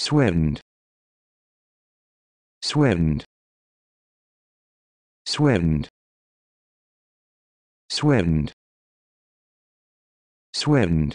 Swind. Swind. Swind. Swind. Swind.